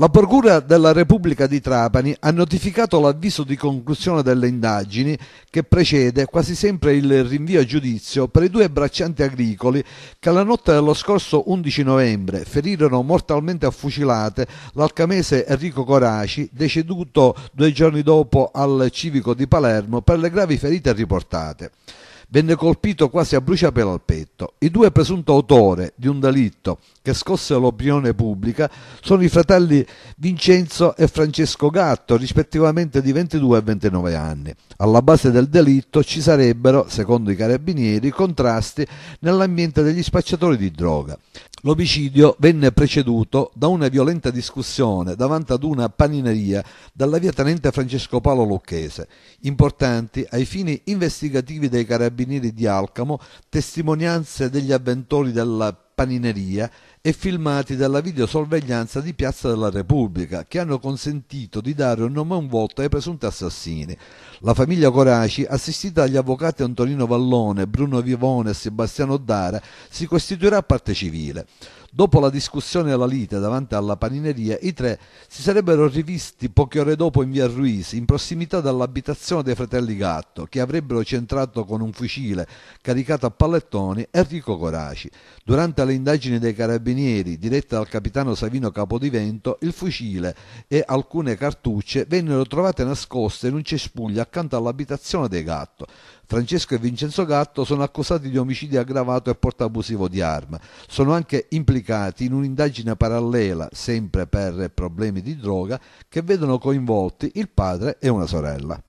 La Procura della Repubblica di Trapani ha notificato l'avviso di conclusione delle indagini che precede quasi sempre il rinvio a giudizio per i due braccianti agricoli che la notte dello scorso 11 novembre ferirono mortalmente a fucilate l'alcamese Enrico Coraci, deceduto due giorni dopo al civico di Palermo per le gravi ferite riportate venne colpito quasi a bruciapelo al petto. I due presunti autori di un delitto che scosse l'opinione pubblica sono i fratelli Vincenzo e Francesco Gatto, rispettivamente di 22 e 29 anni. Alla base del delitto ci sarebbero, secondo i carabinieri, contrasti nell'ambiente degli spacciatori di droga. L'omicidio venne preceduto da una violenta discussione davanti ad una panineria dalla via Tenente Francesco Paolo Lucchese, importanti ai fini investigativi dei carabinieri di Alcamo, testimonianze degli avventori della panineria e filmati dalla videosorveglianza di Piazza della Repubblica, che hanno consentito di dare un nome e un volto ai presunti assassini. La famiglia Coraci, assistita dagli avvocati Antonino Vallone, Bruno Vivone e Sebastiano Dara, si costituirà parte civile. Dopo la discussione alla lite davanti alla panineria, i tre si sarebbero rivisti poche ore dopo in via Ruisi, in prossimità dell'abitazione dei fratelli Gatto, che avrebbero centrato con un fucile caricato a pallettoni Enrico Coraci. Durante le indagini dei carabinieri dirette dal capitano Savino Capodivento, il fucile e alcune cartucce vennero trovate nascoste in un cespuglio accanto all'abitazione dei Gatto. Francesco e Vincenzo Gatto sono accusati di omicidio aggravato e porto abusivo di arma. Sono anche implicati in un'indagine parallela, sempre per problemi di droga, che vedono coinvolti il padre e una sorella.